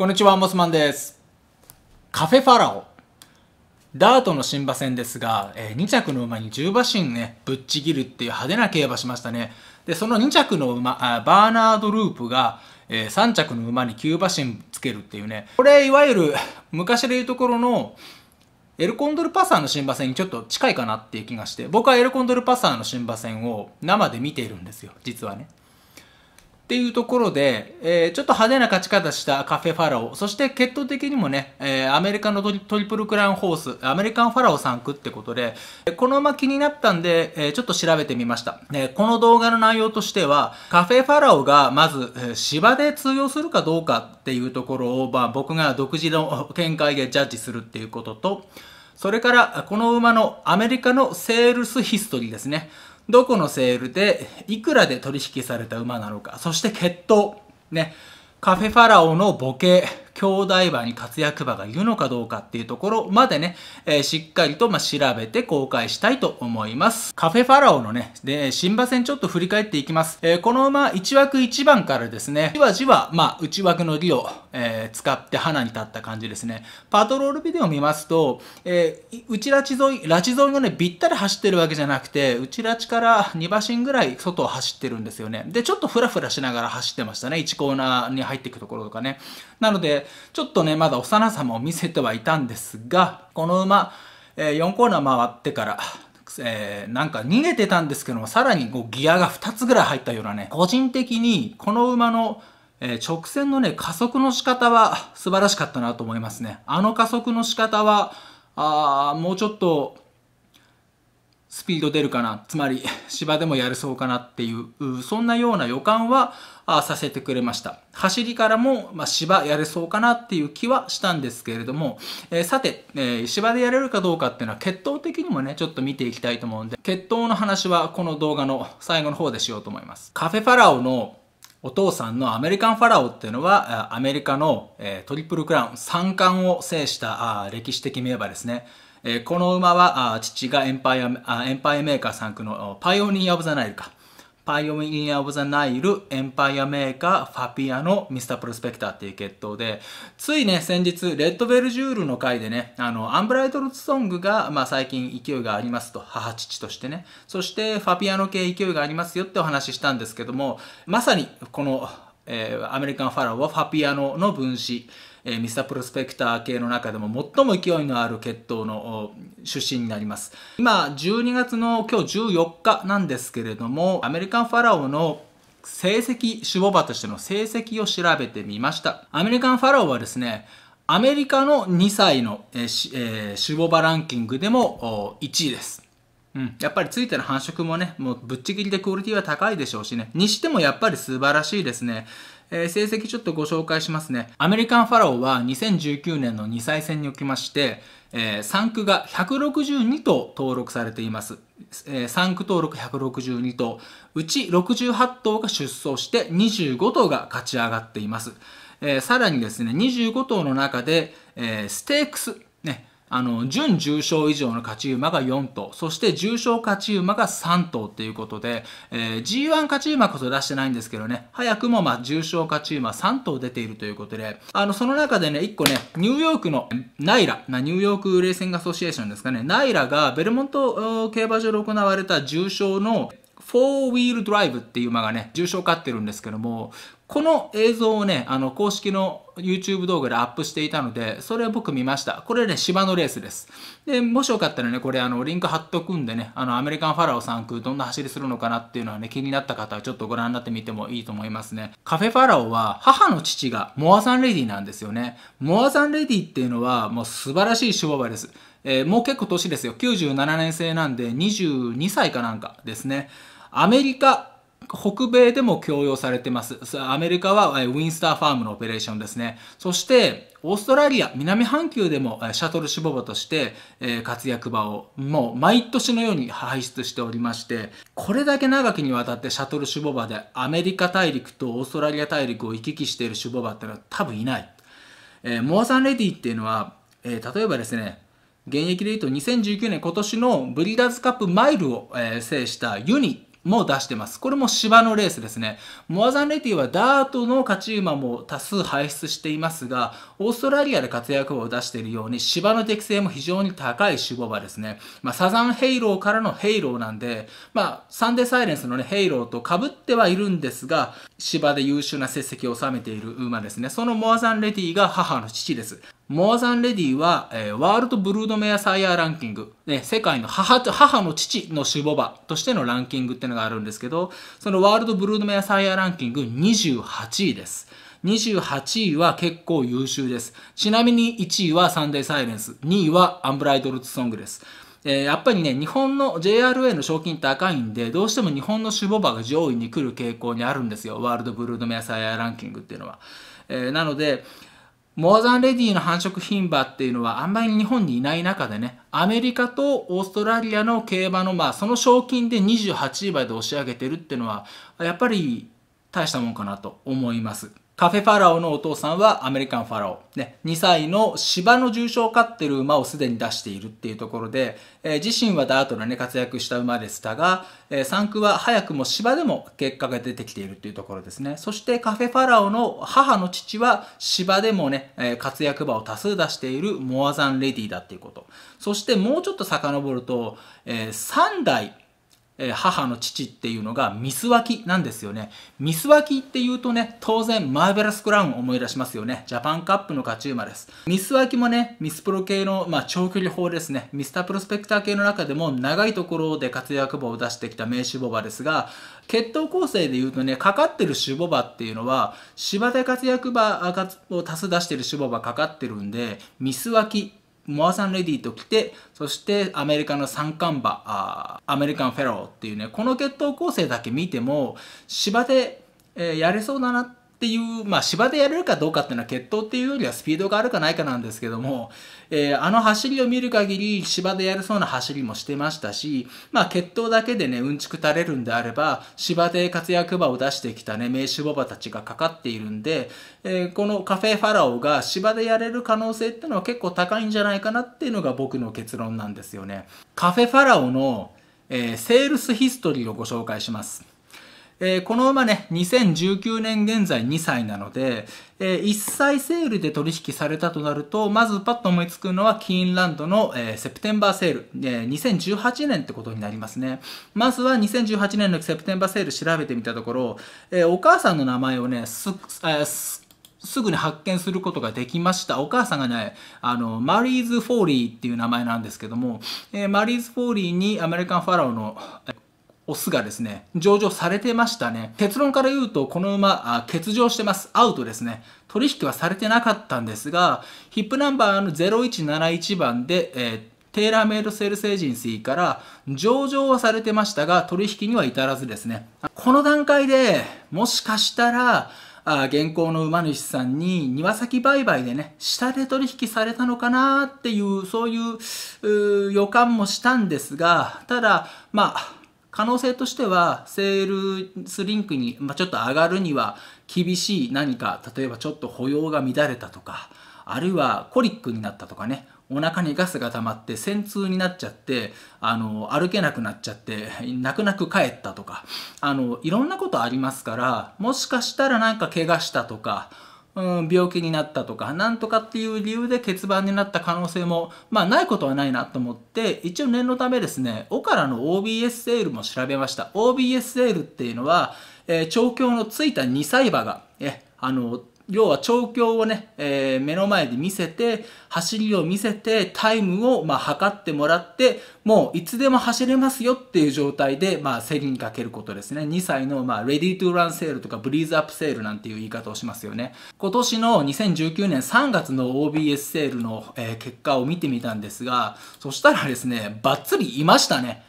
こんにちは、モスマンです。カフェファラオ。ダートの新馬戦ですが、えー、2着の馬に10馬身ね、ぶっちぎるっていう派手な競馬しましたね。で、その2着の馬、あバーナード・ループが、えー、3着の馬に9馬身つけるっていうね。これ、いわゆる昔でいうところの、エルコンドルパサーの新馬戦にちょっと近いかなっていう気がして、僕はエルコンドルパサーの新馬戦を生で見ているんですよ、実はね。っていうところで、えー、ちょっと派手な勝ち方したカフェファラオ、そして決闘的にもね、えー、アメリカのトリプルクラウンホース、アメリカンファラオ3区ってことで、この馬気になったんで、えー、ちょっと調べてみました、えこの動画の内容としては、カフェファラオがまず、え芝で通用するかどうかっていうところを、まあ、僕が独自の見解でジャッジするっていうことと、それから、この馬のアメリカのセールスヒストリーですね。どこのセールでいくらで取引された馬なのか、そして血統、ね、カフェファラオのボケ、兄弟馬に活躍馬がいるのかどうかっていうところまでね、えー、しっかりとま調べて公開したいと思います。カフェファラオのね、で、新馬戦ちょっと振り返っていきます。えー、この馬1枠1番からですね、じわじわ、まあ、内枠の利を、えー、使って花に立った感じですね。パトロールビデオを見ますと、えー、内ラチ沿い、拉致沿いがね、ぴったり走ってるわけじゃなくて、内ラチから2馬身ぐらい外を走ってるんですよね。で、ちょっとフラフラしながら走ってましたね。1コーナーに入っていくところとかね。なので、ちょっとね、まだ幼さも見せてはいたんですが、この馬、えー、4コーナー回ってから、えー、なんか逃げてたんですけども、さらにこうギアが2つぐらい入ったようなね、個人的にこの馬の、えー、直線のね、加速の仕方は素晴らしかったなと思いますね。あの加速の仕方は、あもうちょっとスピード出るかな、つまり 芝でもやれそうかなっていう、そんなような予感はさせてくれました。走りからも、ま芝やれそうかなっていう気はしたんですけれども、えさて、え芝でやれるかどうかっていうのは血統的にもね、ちょっと見ていきたいと思うんで、血統の話はこの動画の最後の方でしようと思います。カフェファラオのお父さんのアメリカンファラオっていうのは、アメリカの、えトリプルクラウン3冠を制した歴史的名馬ですね。えこの馬はあ父がエンパイアエンパイアメーカー3区のパイオニア・オブ・ザ・ナイルか。パイオニア・オブ・ザ・ナイル、エンパイア・メーカー、ファピアのミスター・プロスペクターっていう決闘で、ついね、先日、レッド・ベルジュールの回でね、あの、アンブライトルソングが、まあ、最近勢いがありますと、母父としてね、そして、ファピアの系勢いがありますよってお話ししたんですけども、まさに、この、えー、アメリカンファラオはファピアノの分子、えー、ミスタープロスペクター系の中でも最も勢いのある血統の出身になります今12月の今日14日なんですけれどもアメリカンファラオの成績守護場としての成績を調べてみましたアメリカンファラオはですねアメリカの2歳の、守護場ランキングでも1位ですうん、やっぱりついてる繁殖もね、もうぶっちぎりでクオリティは高いでしょうしね。にしてもやっぱり素晴らしいですね。えー、成績ちょっとご紹介しますね。アメリカンファローは2019年の2歳戦におきまして、えー、産区が162頭登録されています。えー、産区登録162頭、うち68頭が出走して25頭が勝ち上がっています。えー、さらにですね、25頭の中で、えー、ステークス、ね、あの、準重症以上の勝ち馬が4頭、そして重症勝ち馬が3頭っていうことで、えー、G1 勝ち馬こそ出してないんですけどね、早くもまあ重症勝ち馬3頭出ているということで、あの、その中でね、1個ね、ニューヨークのナイラ、あ、ニューヨークレーシングアソシエーションですかね、ナイラがベルモント競馬場で行われた重症のフォーウィールドライブっていう馬がね、重賞勝ってるんですけども、この映像をね、あの、公式の YouTube 動画でアップしていたので、それは僕見ました。これね、芝のレースです。で、もしよかったらね、これあの、リンク貼っとくんでね、あの、アメリカンファラオ3区どんな走りするのかなっていうのはね、気になった方はちょっとご覧になってみてもいいと思いますね。カフェファラオは、母の父がモアザンレディなんですよね。モアザンレディっていうのは、もう素晴らしい手話です。えー、もう結構年ですよ。97年生なんで、22歳かなんかですね。アメリカ、北米でも強要されてます。アメリカはウィンスターファームのオペレーションですね。そして、オーストラリア、南半球でもシャトル志ボ馬として活躍場をもう毎年のように排出しておりまして、これだけ長きにわたってシャトル志ボ馬でアメリカ大陸とオーストラリア大陸を行き来している志ボ馬ってのは多分いない。えー、モアサンレディっていうのは、えー、例えばですね、現役で言うと2019年今年のブリーダーズカップマイルを、えー、制したユニも出してます。これも芝のレースですね。モアザンレティはダートの勝ち馬も多数輩出していますが、オーストラリアで活躍を出しているように、芝の適性も非常に高い守護馬ですね。まあ、サザンヘイローからのヘイローなんで、まあ、サンデーサイレンスのね、ヘイローと被ってはいるんですが、芝で優秀な成績を収めている馬ですね。そのモアザンレティが母の父です。モアザンレディは、えー、ワールドブルードメアサイヤーランキング、ね、世界の母母の父の守護場としてのランキングっていうのがあるんですけど、そのワールドブルードメアサイヤーランキング28位です。28位は結構優秀です。ちなみに1位はサンデーサイレンス、2位はアンブライドルツソングです。えー、やっぱりね、日本の JRA の賞金高いんで、どうしても日本の守護馬が上位に来る傾向にあるんですよ。ワールドブルードメアサイヤーランキングっていうのは。えー、なので、モアザンレディの繁殖牝馬っていうのはあんまり日本にいない中でね、アメリカとオーストラリアの競馬のまあその賞金で28位まで押し上げてるっていうのは、やっぱり大したもんかなと思います。カフェファラオのお父さんはアメリカンファラオ。ね、2歳の芝の重賞を飼ってる馬をすでに出しているっていうところで、えー、自身はダートでね、活躍した馬でしたが、えー、産区は早くも芝でも結果が出てきているっていうところですね。そしてカフェファラオの母の父は芝でもね、えー、活躍馬を多数出しているモアザンレディだっていうこと。そしてもうちょっと遡ると、えー、3代、え母の父っていうのがミスワキなんですよね。ミスワキっていうとね、当然マーベラスクラウンを思い出しますよね。ジャパンカップの勝ち馬です。ミスワキもね、ミスプロ系の、まあ、長距離砲ですね。ミスタープロスペクター系の中でも長いところで活躍馬を出してきた名手ボバですが、血統構成で言うとね、かかってる種ボバっていうのは、芝で活躍馬を多数出してる種ボ馬かかってるんで、ミス脇モアさんレディと来て、そしてアメリカの三冠馬、アメリカンフェローっていうね、この決闘構成だけ見ても、芝で、えー、やれそうだなってっていう、まあ、芝でやれるかどうかっていうのは決闘っていうよりはスピードがあるかないかなんですけども、えー、あの走りを見る限り芝でやれそうな走りもしてましたし、まあ、決闘だけでね、うんちく垂れるんであれば、芝で活躍馬を出してきたね、名手ボバたちがかかっているんで、えー、このカフェファラオが芝でやれる可能性っていうのは結構高いんじゃないかなっていうのが僕の結論なんですよね。カフェファラオの、えー、セールスヒストリーをご紹介します。えー、この馬ね、2019年現在2歳なので、えー、1歳セールで取引されたとなると、まずパッと思いつくのはキーンランドの、えー、セプテンバーセール、えー、2018年ってことになりますね。まずは2018年のセプテンバーセール調べてみたところ、えお母さんの名前をね、す、えすすぐに発見することができました。お母さんがね、あの、マリーズ・フォーリーっていう名前なんですけども、えー、マリーズ・フォーリーにアメリカン・ファラオのオスがですね、上場されてましたね。結論から言うと、この馬、あ、欠場してます。アウトですね。取引はされてなかったんですが、ヒップナンバーの0171番で、えー、テーラーメイドセールスエージンシーから上場はされてましたが、取引には至らずですね。この段階で、もしかしたら、あ現行の馬主さんに庭先売買でね、下で取引されたのかなっていう、そういう予感もしたんですが、ただ、まあ、可能性としてはセールスリンクに、まちょっと上がるには厳しい何か例えばちょっと歩様が乱れたとかあるいはコリックになったとかねお腹にガスが溜まって戦痛になっちゃってあの歩けなくなっちゃって泣く泣く帰ったとかあのいろんなことありますからもしかしたらなんか怪我したとかうん、病気になったとか、なんとかっていう理由で欠番になった可能性も、まあないことはないなと思って、一応念のためですね、オカラの OBS セールも調べました。OBS セールっていうのは、えー、調教のついた2歳馬が、え、あの、要は調教をね、えー、目の前で見せて、走りを見せて、タイムを、まあ、測ってもらって、もういつでも走れますよっていう状態で、まあ、競りにかけることですね。2歳の、まあ、ready to run セールとか、ブリーズアップセールなんていう言い方をしますよね。今年の2019年3月の OBS セールの、えー、結果を見てみたんですが、そしたらですね、バッツリいましたね。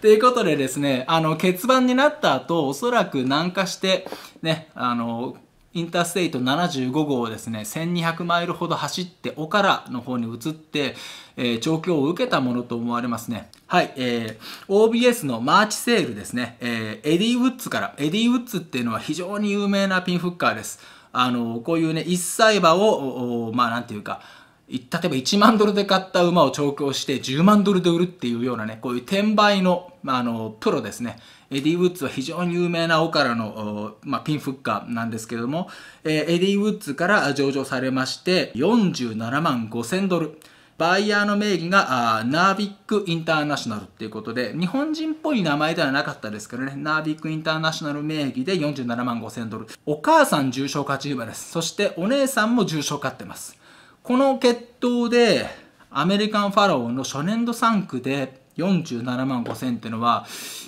と いうことでですね、あの、欠番になった後、おそらく軟化して、ね、あの、インターステイト75号をですね、1200マイルほど走っておからの方に移って、えー、調教を受けたものと思われますね。はい、えー、OBS のマーチセールですね、えー、エディ・ウッズから、エディ・ウッズっていうのは非常に有名なピンフッカーです。あの、こういうね、一歳馬を、まあなんていうか、例えば1万ドルで買った馬を調教して10万ドルで売るっていうようなね、こういう転売の、まあ、あの、プロですね。エディ・ウッズは非常に有名なオカラの、まあ、ピンフッカーなんですけども、えエディ・ウッズから上場されまして47万5000ドル。バイヤーの名義があーナービックインターナショナルっていうことで、日本人っぽい名前ではなかったですけどね、ナービックインターナショナル名義で47万5000ドル。お母さん重症チームです。そしてお姉さんも重症化ってます。この決闘で、アメリカンファローの初年度3区で、47万5000ってのは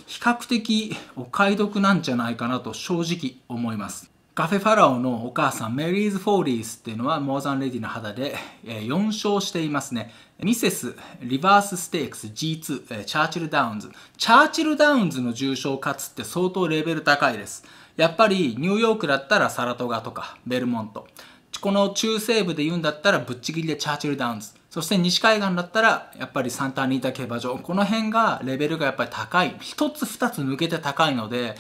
比較的お買い得なんじゃないかなと正直思いますカフェファラオのお母さんメリーズ・フォーリースっていうのはモーザン・レディの肌で4勝していますねミセス・リバース・ステークス G2 チャーチル・ダウンズチャーチル・ダウンズの重賞勝つって相当レベル高いですやっぱりニューヨークだったらサラトガとかベルモントこの中西部で言うんだったらぶっちぎりでチャーチル・ダウンズそして西海岸だったら、やっぱりサンタニータ競馬場。この辺がレベルがやっぱり高い。一つ二つ抜けて高いので、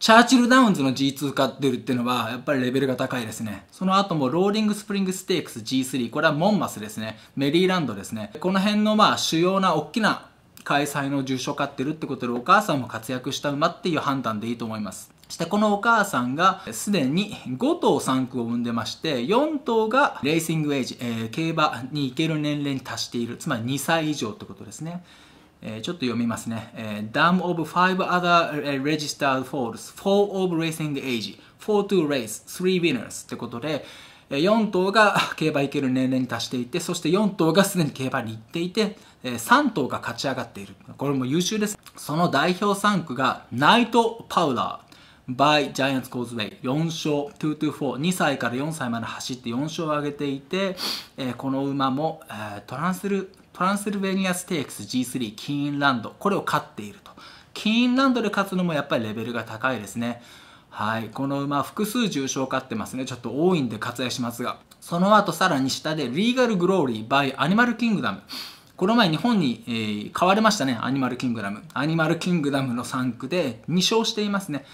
チャーチルダウンズの G2 買ってるっていうのは、やっぱりレベルが高いですね。その後もローリングスプリングステークス G3、これはモンマスですね。メリーランドですね。この辺のまあ主要な大きな開催の重賞買ってるってことで、お母さんも活躍した馬っていう判断でいいと思います。したこのお母さんがすでに5頭3区を産んでまして4頭がレーシングエイジ、えー、競馬に行ける年齢に達しているつまり2歳以上ってことですねえー、ちょっと読みますね。Dam of five other registered foals, four of racing age, four to race, three winners ってことで、4頭が競馬行ける年齢に達していて、そして4頭がすでに競馬に行っていて、3頭が勝ち上がっている。これも優秀です。その代表3区がナイト・パウダー。バイ・ジャイアンツコーズウェイ4勝224 2歳から4歳まで走って4勝を挙げていて、えー、この馬も、えー、トランスルトランスルベニアステークス G3 キーンランドこれを勝っているとキーンランドで勝つのもやっぱりレベルが高いですねはいこの馬複数重賞勝ってますねちょっと多いんで活躍しますがその後さらに下でリーガルグローリーバイ・アニマルキングダムこの前日本に、えー、買われましたね、アニマルキングダム。アニマルキングダムの3区で2勝していますね。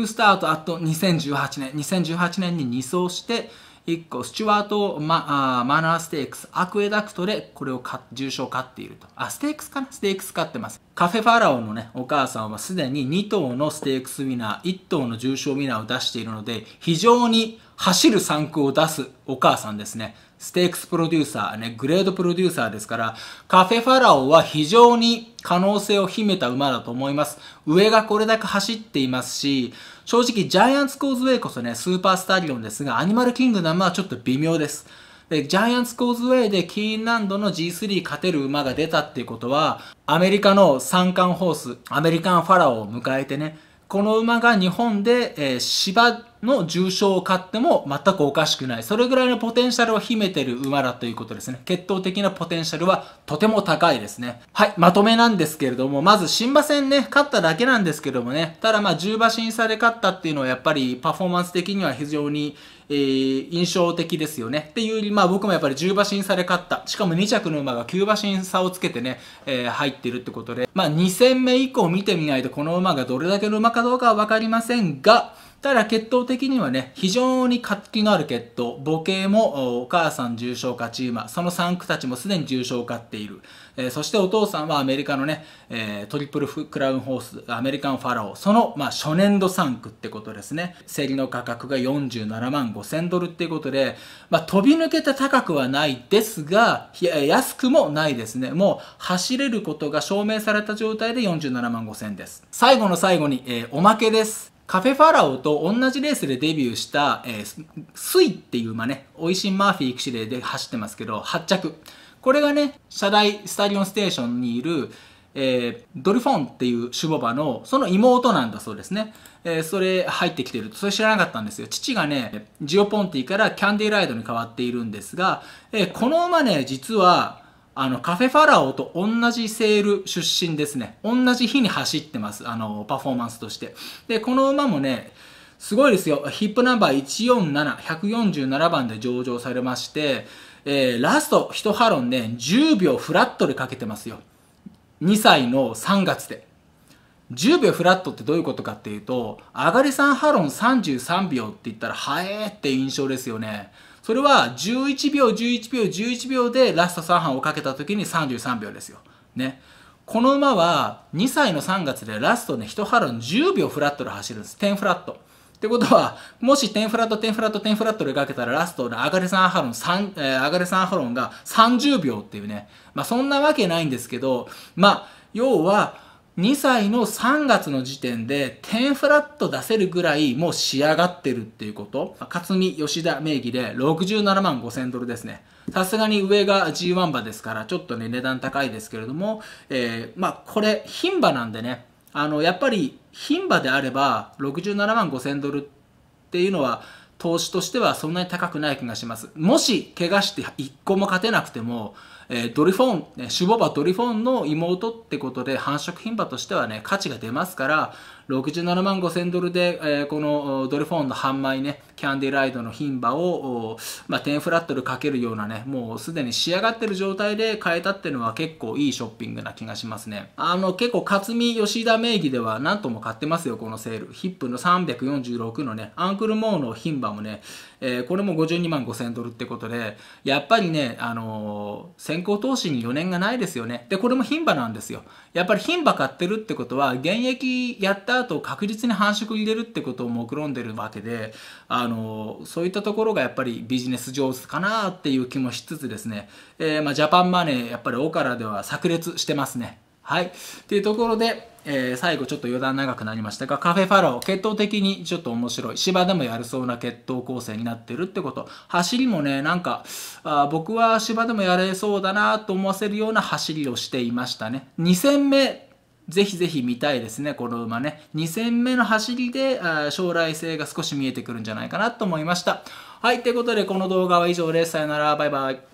t スターートアット2018年。2018年に2走して、1個、スチュワートママナーステークス、アクエダクトでこれを重賞勝っていると。あ、ステークスかなステークス勝ってます。カフェファラオのね、お母さんはすでに2頭のステークスウィナー、1頭の重賞ウィナーを出しているので、非常に走る3区を出すお母さんですね。ステークスプロデューサー、ね、グレードプロデューサーですから、カフェファラオは非常に可能性を秘めた馬だと思います。上がこれだけ走っていますし、正直ジャイアンツコーズウェイこそね、スーパースタリオンですが、アニマルキングダムはちょっと微妙です。で、ジャイアンツコーズウェイでキーンランドの G3 勝てる馬が出たっていうことは、アメリカの三冠ホース、アメリカンファラオを迎えてね、この馬が日本で、えー、芝の重症を買っても全くおかしくない。それぐらいのポテンシャルを秘めてる馬だということですね。血統的なポテンシャルはとても高いですね。はい、まとめなんですけれども、まず新馬戦ね、勝っただけなんですけどもね、ただまあ10馬審査で勝ったっていうのはやっぱりパフォーマンス的には非常にえー、印象的ですよね。っていうより、まあ僕もやっぱり10馬進さで勝った。しかも2着の馬が9馬進差をつけてね、えー、入ってるってことで、まあ2戦目以降見てみないとこの馬がどれだけの馬かどうかはわかりませんが、ただ血統的にはね、非常に活気のある血統、母系もお母さん重症化チーマ、その産区たちもすでに重症化っている。えー、そしてお父さんはアメリカのね、えー、トリプルクラウンホース、アメリカンファラオ、その、まあ、初年度産区ってことですね。競りの価格が47万5千ドルっていうことで、まあ、飛び抜けて高くはないですが、安くもないですね。もう走れることが証明された状態で47万5千です。最後の最後に、えー、おまけです。カフェファラオと同じレースでデビューした、えー、スイっていう馬ね、オイシン・マーフィー騎士で走ってますけど、8着。これがね、車台スタリオンステーションにいる、えー、ドルフォンっていうシュボバの、その妹なんだそうですね。えー、それ入ってきてると、それ知らなかったんですよ。父がね、ジオポンティからキャンディーライドに変わっているんですが、えー、この馬ね、実は、あの、カフェファラオと同じセール出身ですね。同じ日に走ってます。あの、パフォーマンスとして。で、この馬もね、すごいですよ。ヒップナンバー147、147番で上場されまして、えー、ラスト1ハロンね、10秒フラットでかけてますよ。2歳の3月で。10秒フラットってどういうことかっていうと、上がり3ハロン33秒って言ったら、はえーって印象ですよね。それは11秒、11秒、11秒でラスト3半をかけた時に33秒ですよ。ね。この馬は2歳の3月でラストね、1波乱10秒フラットで走るんです。10フラット。ってことは、もし10フラット、10フラット、10フラットでかけたらラストでアガレ3波ハロン3、えー、アガレサンハロンが30秒っていうね。まあそんなわけないんですけど、まあ、要は、2歳の3月の時点で10フラット出せるぐらいもう仕上がってるっていうこと。勝見吉田名義で67万5千ドルですね。さすがに上が G1 馬ですから、ちょっとね、値段高いですけれども、えー、まあ、これ、牝馬なんでね、あの、やっぱり、牝馬であれば、67万5千ドルっていうのは、投資としてはそんなに高くない気がします。もし、怪我して1個も勝てなくても、えドリフォン、シュボバ・ドリフォンの妹ってことで繁殖牝馬としてはね、価値が出ますから、67万5000ドルで、えー、このドルフォンの販売ね、キャンディライドの牝馬を、まあ、10フラットルかけるようなね、もうすでに仕上がってる状態で買えたっていうのは結構いいショッピングな気がしますね。あの、結構、勝見吉田名義では何とも買ってますよ、このセール。ヒップの346のね、アンクルモーの牝馬もね、えー、これも52万5000ドルってことで、やっぱりね、あのー、先行投資に余念がないですよね。で、これも牝馬なんですよ。やっぱり品馬買ってるってことは、現役やったった後確実に繁殖入れるってことを目論んでるわけであのそういったところがやっぱりビジネス上手かなっていう気もしつつですね、えー、まあ、ジャパンマネーやっぱりオカラでは炸裂してますね。はい。っていうところで、えー、最後ちょっと余談長くなりましたが、カフェファロー、血統的にちょっと面白い。芝でもやるそうな血統構成になってるってこと。走りもね、なんか、あ僕は芝でもやれそうだなと思わせるような走りをしていましたね。2戦目ぜひぜひ見たいですね、この馬ね。2戦目の走りで将来性が少し見えてくるんじゃないかなと思いました。はい、ということでこの動画は以上です。さよなら、バイバイ。